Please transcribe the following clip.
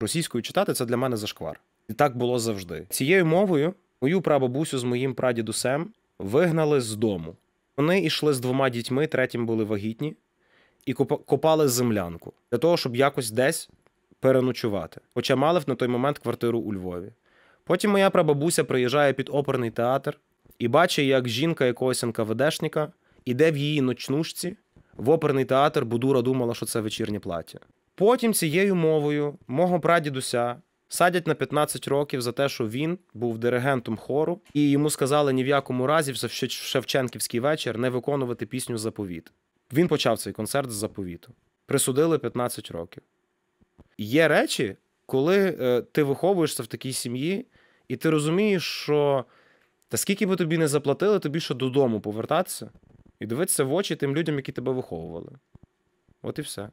Російською читати це для мене зашквар. І так було завжди. Цією мовою мою прабабусю з моїм прадідусем вигнали з дому. Вони йшли з двома дітьми, третім були вагітні, і копали землянку для того, щоб якось десь переночувати. Хоча мали на той момент квартиру у Львові. Потім моя прабабуся приїжджає під оперний театр і бачить, як жінка якогось НКВДшника іде в її ночнушці в оперний театр, бо дура думала, що це вечірнє плаття. Потім цією мовою мого прадідуся садять на 15 років за те, що він був диригентом хору, і йому сказали ні в якому разі в Шевченківський вечір не виконувати пісню заповіт. Він почав цей концерт з заповіту. Присудили 15 років. Є речі, коли е, ти виховуєшся в такій сім'ї, і ти розумієш, що та скільки би тобі не заплатили, тобі ще додому повертатися і дивитися в очі тим людям, які тебе виховували. От і все.